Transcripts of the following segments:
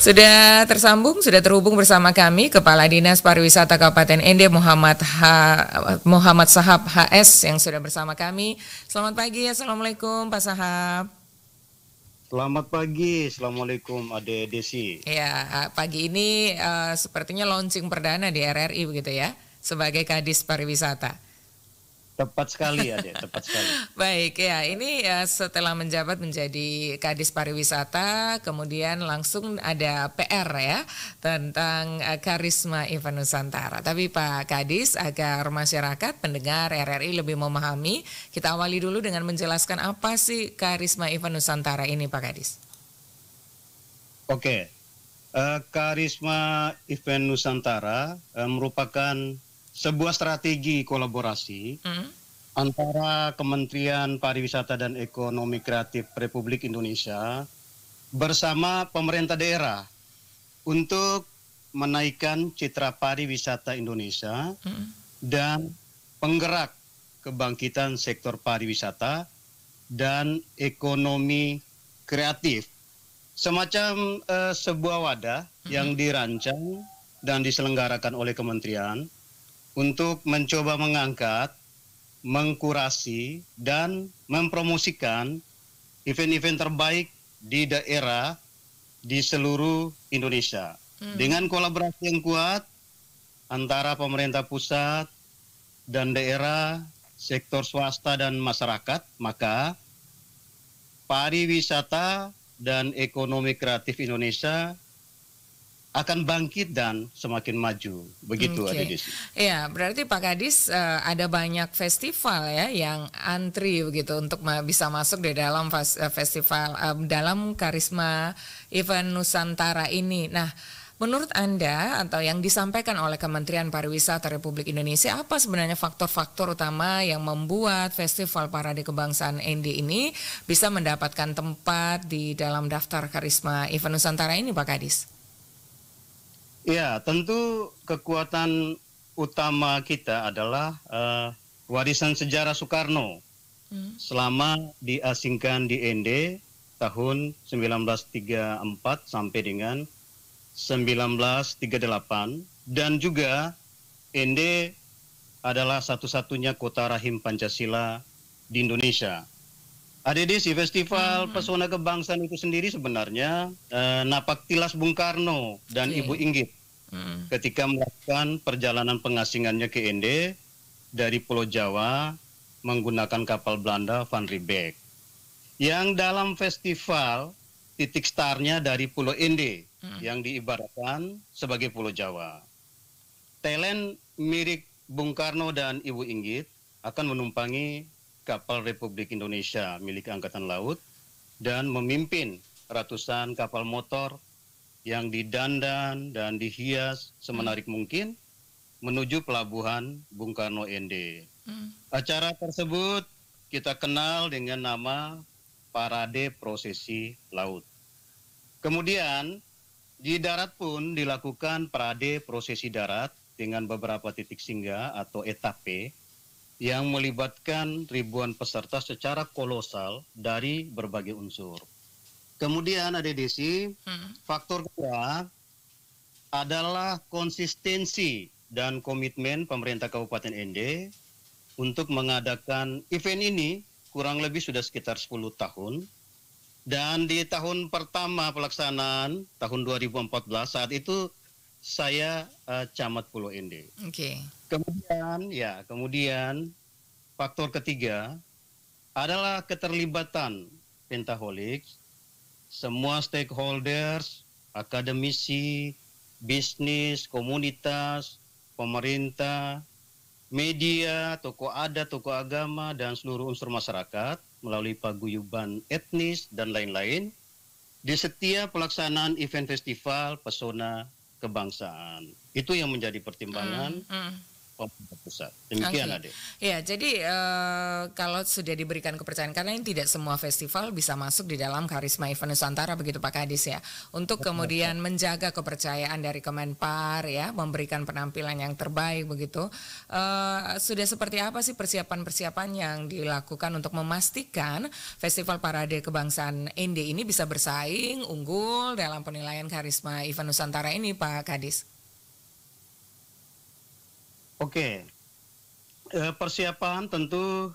Sudah tersambung, sudah terhubung bersama kami Kepala Dinas Pariwisata Kabupaten Ende Muhammad H, Muhammad Sahab HS yang sudah bersama kami. Selamat pagi, assalamualaikum Pak Sahab. Selamat pagi, assalamualaikum Ade Desi. Ya, pagi ini uh, sepertinya launching perdana di RRI begitu ya, sebagai Kadis Pariwisata. Tepat sekali ya, tepat sekali. Baik ya, ini ya, setelah menjabat menjadi Kadis Pariwisata, kemudian langsung ada PR ya tentang eh, karisma event Nusantara. Tapi Pak Kadis, agar masyarakat pendengar RRI lebih memahami, kita awali dulu dengan menjelaskan apa sih karisma event Nusantara ini, Pak Kadis. Oke, eh, karisma event Nusantara merupakan sebuah strategi kolaborasi hmm. antara Kementerian Pariwisata dan Ekonomi Kreatif Republik Indonesia bersama pemerintah daerah untuk menaikkan citra pariwisata Indonesia hmm. dan penggerak kebangkitan sektor pariwisata dan ekonomi kreatif semacam uh, sebuah wadah -hmm. yang dirancang dan diselenggarakan oleh kementerian untuk mencoba mengangkat, mengkurasi, dan mempromosikan event-event terbaik di daerah di seluruh Indonesia. Hmm. Dengan kolaborasi yang kuat antara pemerintah pusat dan daerah, sektor swasta dan masyarakat, maka pariwisata dan ekonomi kreatif Indonesia akan bangkit dan semakin maju. Begitu okay. Adidis. Iya, berarti Pak Kadis eh, ada banyak festival ya yang antri begitu untuk bisa masuk di dalam eh, festival eh, dalam karisma event Nusantara ini. Nah, menurut Anda atau yang disampaikan oleh Kementerian Pariwisata Republik Indonesia apa sebenarnya faktor-faktor utama yang membuat festival parade kebangsaan ND ini bisa mendapatkan tempat di dalam daftar karisma event Nusantara ini Pak Kadis? Ya, tentu kekuatan utama kita adalah uh, warisan sejarah Soekarno hmm. selama diasingkan di ND tahun 1934 sampai dengan 1938 dan juga ND adalah satu-satunya kota rahim Pancasila di Indonesia. ADDC Festival hmm. Pesona Kebangsaan itu sendiri sebenarnya uh, napak tilas Bung Karno dan okay. Ibu Inggit hmm. ketika melakukan perjalanan pengasingannya ke ND dari Pulau Jawa menggunakan kapal Belanda Van Riebeek yang dalam festival titik startnya dari Pulau Ende hmm. yang diibaratkan sebagai Pulau Jawa. Talent mirip Bung Karno dan Ibu Inggit akan menumpangi kapal Republik Indonesia milik Angkatan Laut dan memimpin ratusan kapal motor yang didandan dan dihias semenarik hmm. mungkin menuju pelabuhan Bung Karno ND. Hmm. Acara tersebut kita kenal dengan nama Parade Prosesi Laut. Kemudian di darat pun dilakukan parade prosesi darat dengan beberapa titik singgah atau etape yang melibatkan ribuan peserta secara kolosal dari berbagai unsur. Kemudian ada DC, hmm. faktor kedua adalah konsistensi dan komitmen pemerintah Kabupaten ND untuk mengadakan event ini kurang lebih sudah sekitar 10 tahun. Dan di tahun pertama pelaksanaan tahun 2014 saat itu saya uh, camat Pulau Ende. Oke. Okay. Kemudian ya, kemudian faktor ketiga adalah keterlibatan Pentaholik semua stakeholders, akademisi, bisnis, komunitas, pemerintah, media, toko adat, toko agama, dan seluruh unsur masyarakat melalui paguyuban etnis dan lain-lain di setiap pelaksanaan event festival Pesona kebangsaan itu yang menjadi pertimbangan mm, mm pemerintah pusat. Demikian okay. Ya, jadi uh, kalau sudah diberikan kepercayaan karena ini tidak semua festival bisa masuk di dalam Karisma Event Nusantara begitu Pak Kadis ya. Untuk kemudian menjaga kepercayaan dari Kemenpar ya, memberikan penampilan yang terbaik begitu. Uh, sudah seperti apa sih persiapan-persiapan yang dilakukan untuk memastikan Festival Parade Kebangsaan ND ini bisa bersaing, unggul dalam penilaian Karisma Event Nusantara ini Pak Kadis? Oke, eh, persiapan tentu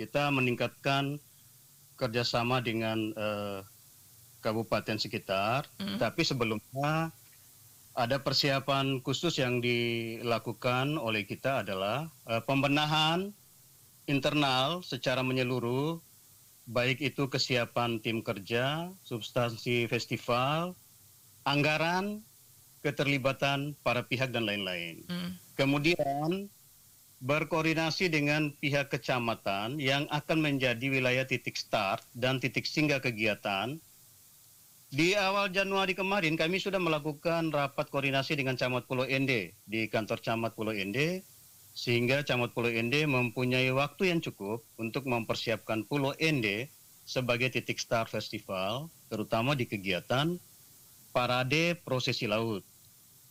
kita meningkatkan kerjasama dengan eh, kabupaten sekitar, hmm. tapi sebelumnya ada persiapan khusus yang dilakukan oleh kita adalah eh, pembenahan internal secara menyeluruh, baik itu kesiapan tim kerja, substansi festival, anggaran, keterlibatan para pihak dan lain-lain. Hmm. Kemudian berkoordinasi dengan pihak kecamatan yang akan menjadi wilayah titik start dan titik singgah kegiatan. Di awal Januari kemarin kami sudah melakukan rapat koordinasi dengan Camat Pulau Ende di kantor Camat Pulau Ende sehingga Camat Pulau Ende mempunyai waktu yang cukup untuk mempersiapkan Pulau Ende sebagai titik start festival terutama di kegiatan parade prosesi laut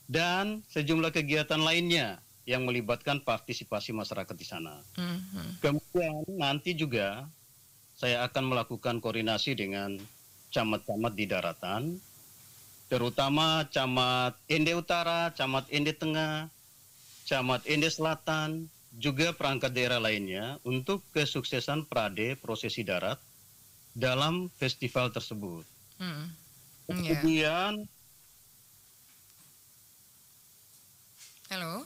dan sejumlah kegiatan lainnya yang melibatkan partisipasi masyarakat di sana. Mm-hmm. Kemudian nanti juga saya akan melakukan koordinasi dengan camat-camat di daratan, terutama camat Ende Utara, camat Ende Tengah, camat Ende Selatan, juga perangkat daerah lainnya untuk kesuksesan prade prosesi darat dalam festival tersebut. Mm. Mm-hmm. Yeah. Kemudian Halo.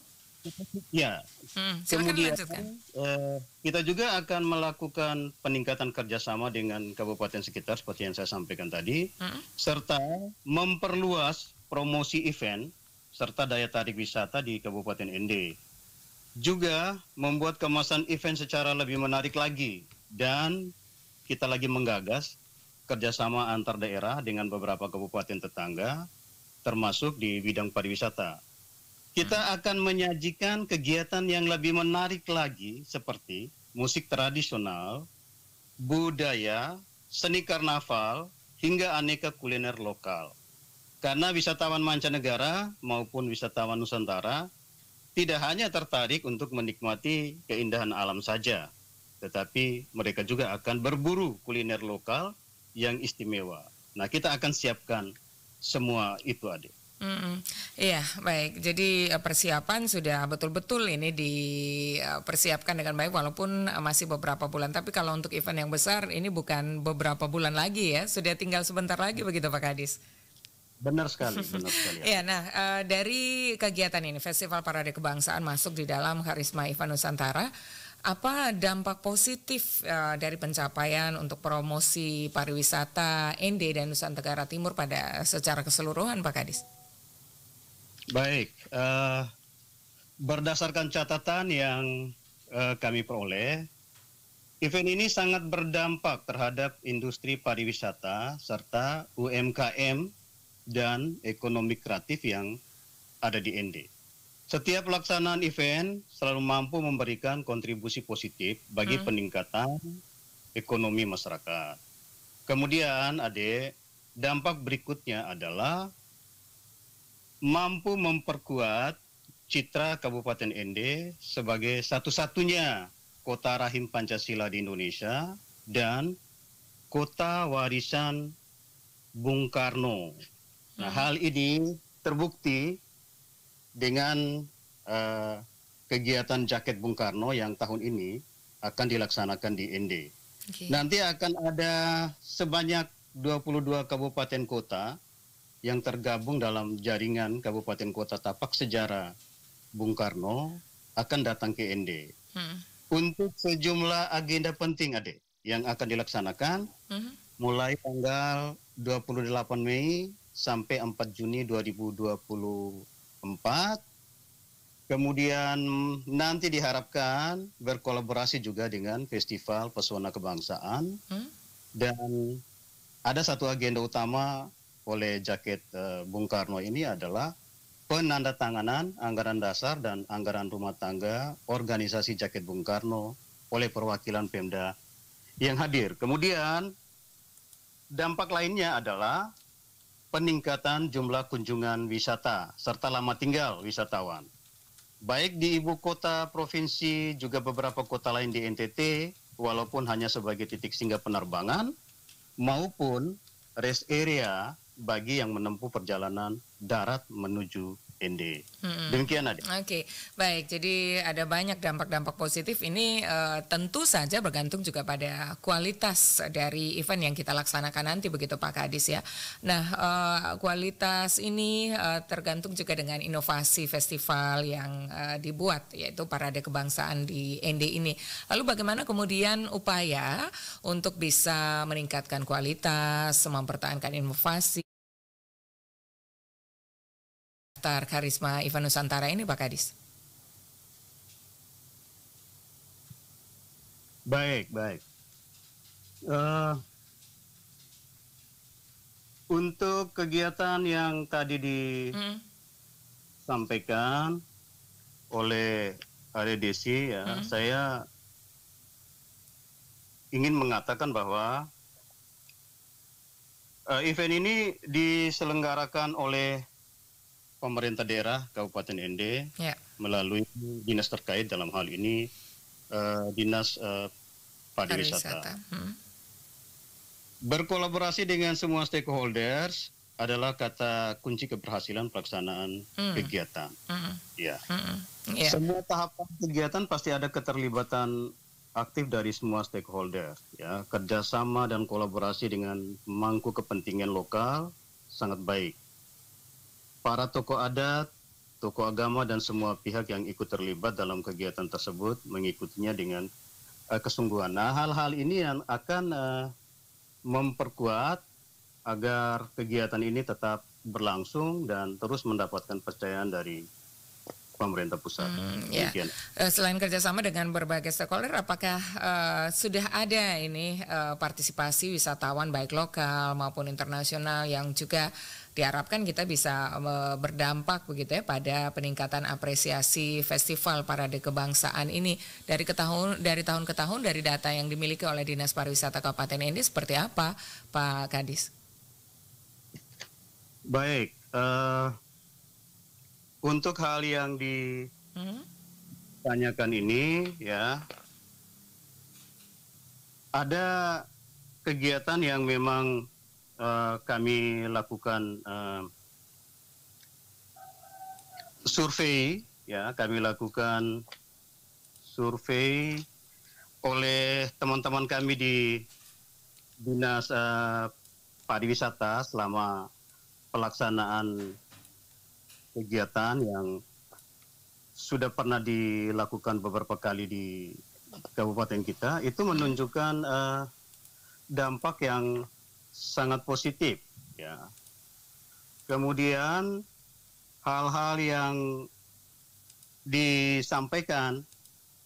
Ya. Hmm, Kemudian eh, kita juga akan melakukan peningkatan kerjasama dengan kabupaten sekitar seperti yang saya sampaikan tadi, hmm. serta memperluas promosi event serta daya tarik wisata di Kabupaten ND. Juga membuat kemasan event secara lebih menarik lagi dan kita lagi menggagas kerjasama antar daerah dengan beberapa kabupaten tetangga termasuk di bidang pariwisata kita akan menyajikan kegiatan yang lebih menarik lagi seperti musik tradisional, budaya, seni karnaval, hingga aneka kuliner lokal. Karena wisatawan mancanegara maupun wisatawan Nusantara tidak hanya tertarik untuk menikmati keindahan alam saja, tetapi mereka juga akan berburu kuliner lokal yang istimewa. Nah, kita akan siapkan semua itu, Adik. Mm -mm. Iya, baik. Jadi eh, persiapan sudah betul-betul ini dipersiapkan eh, dengan baik walaupun eh, masih beberapa bulan. Tapi kalau untuk event yang besar ini bukan beberapa bulan lagi ya, sudah tinggal sebentar lagi begitu Pak Kadis. Benar sekali, benar sekali. ya, nah dari kegiatan ini Festival Parade Kebangsaan masuk di dalam Karisma Ivan Nusantara, apa dampak positif dari pencapaian untuk promosi pariwisata ND dan Nusantara Timur pada secara keseluruhan Pak Kadis? Baik, uh, berdasarkan catatan yang uh, kami peroleh, event ini sangat berdampak terhadap industri pariwisata serta UMKM dan ekonomi kreatif yang ada di ND. Setiap pelaksanaan event selalu mampu memberikan kontribusi positif bagi hmm. peningkatan ekonomi masyarakat. Kemudian, Ade, dampak berikutnya adalah mampu memperkuat citra Kabupaten Ende sebagai satu-satunya kota rahim Pancasila di Indonesia dan kota warisan Bung Karno. Nah, hmm. hal ini terbukti dengan uh, kegiatan jaket Bung Karno yang tahun ini akan dilaksanakan di Ende. Okay. Nanti akan ada sebanyak 22 kabupaten kota yang tergabung dalam jaringan Kabupaten Kota Tapak Sejarah Bung Karno akan datang ke ND hmm. untuk sejumlah agenda penting adik yang akan dilaksanakan hmm. mulai tanggal 28 Mei sampai 4 Juni 2024 Kemudian nanti diharapkan berkolaborasi juga dengan Festival Pesona Kebangsaan hmm? dan ada satu agenda utama oleh jaket uh, Bung Karno ini adalah penandatanganan anggaran dasar dan anggaran rumah tangga organisasi jaket Bung Karno oleh perwakilan Pemda yang hadir. Kemudian dampak lainnya adalah peningkatan jumlah kunjungan wisata serta lama tinggal wisatawan. Baik di ibu kota provinsi juga beberapa kota lain di NTT walaupun hanya sebagai titik singgah penerbangan maupun rest area bagi yang menempuh perjalanan darat menuju ND. Hmm. Demikian ada. Oke, okay. baik. Jadi ada banyak dampak-dampak positif ini uh, tentu saja bergantung juga pada kualitas dari event yang kita laksanakan nanti begitu Pak Kadis ya. Nah, uh, kualitas ini uh, tergantung juga dengan inovasi festival yang uh, dibuat yaitu Parade Kebangsaan di ND ini. Lalu bagaimana kemudian upaya untuk bisa meningkatkan kualitas, mempertahankan inovasi daftar Karisma Event Nusantara ini Pak Kadis? Baik, baik. Uh, untuk kegiatan yang tadi hmm. disampaikan mm. oleh Ari Desi ya, mm. saya ingin mengatakan bahwa uh, event ini diselenggarakan oleh pemerintah daerah Kabupaten Ende yeah. melalui dinas terkait dalam hal ini uh, dinas uh, pariwisata. Hmm. Berkolaborasi dengan semua stakeholders adalah kata kunci keberhasilan pelaksanaan hmm. kegiatan. Hmm. Ya. Hmm. Yeah. Semua tahapan kegiatan pasti ada keterlibatan aktif dari semua stakeholder ya kerjasama dan kolaborasi dengan mangku kepentingan lokal sangat baik para tokoh adat, tokoh agama dan semua pihak yang ikut terlibat dalam kegiatan tersebut mengikutinya dengan uh, kesungguhan. Nah, hal-hal ini yang akan uh, memperkuat agar kegiatan ini tetap berlangsung dan terus mendapatkan percayaan dari pemerintah pusat. Hmm, ya. Eh, selain kerjasama dengan berbagai stakeholder, apakah uh, sudah ada ini uh, partisipasi wisatawan baik lokal maupun internasional yang juga diharapkan kita bisa e, berdampak begitu ya pada peningkatan apresiasi festival parade kebangsaan ini dari ke tahun dari tahun ke tahun dari data yang dimiliki oleh Dinas Pariwisata Kabupaten ini seperti apa Pak Kadis? Baik, uh, untuk hal yang ditanyakan hmm? ini ya ada kegiatan yang memang uh, kami lakukan uh, survei ya kami lakukan survei oleh teman-teman kami di dinas uh, pariwisata selama pelaksanaan kegiatan yang sudah pernah dilakukan beberapa kali di kabupaten kita itu menunjukkan uh, dampak yang sangat positif ya. Kemudian hal-hal yang disampaikan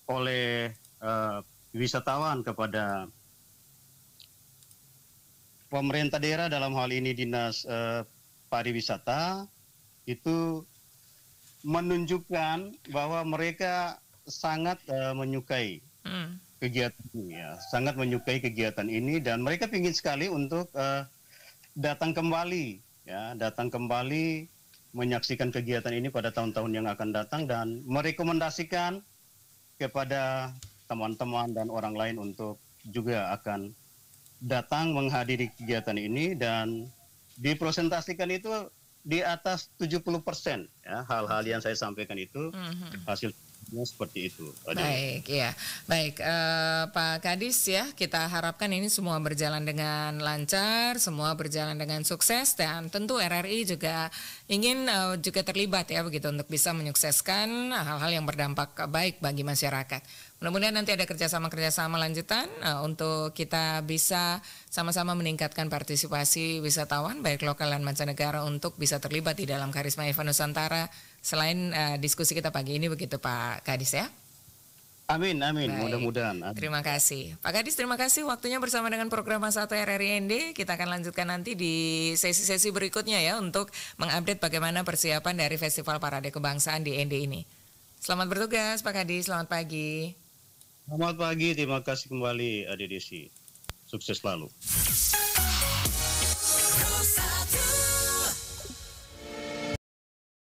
oleh uh, wisatawan kepada pemerintah daerah dalam hal ini dinas uh, pariwisata itu menunjukkan bahwa mereka sangat uh, menyukai hmm kegiatan ini ya sangat menyukai kegiatan ini dan mereka ingin sekali untuk uh, datang kembali ya datang kembali menyaksikan kegiatan ini pada tahun-tahun yang akan datang dan merekomendasikan kepada teman-teman dan orang lain untuk juga akan datang menghadiri kegiatan ini dan dipresentasikan itu di atas 70 persen ya hal-hal yang saya sampaikan itu mm-hmm. hasil Ya, seperti itu. Baik, ya, baik, eh, Pak Kadis ya, kita harapkan ini semua berjalan dengan lancar, semua berjalan dengan sukses dan tentu RRI juga ingin eh, juga terlibat ya begitu untuk bisa menyukseskan hal-hal yang berdampak baik bagi masyarakat. Mudah-mudahan nanti ada kerjasama-kerjasama lanjutan eh, untuk kita bisa sama-sama meningkatkan partisipasi wisatawan baik lokal dan mancanegara untuk bisa terlibat di dalam Karisma Event Nusantara selain uh, diskusi kita pagi ini begitu Pak Kadis ya. Amin, amin. Mudah-mudahan. Terima kasih. Pak Kadis, terima kasih waktunya bersama dengan program satu RRIND. Kita akan lanjutkan nanti di sesi-sesi berikutnya ya untuk mengupdate bagaimana persiapan dari Festival Parade Kebangsaan di ND ini. Selamat bertugas Pak Kadis. selamat pagi. Selamat pagi, terima kasih kembali Adi Desi. Sukses selalu.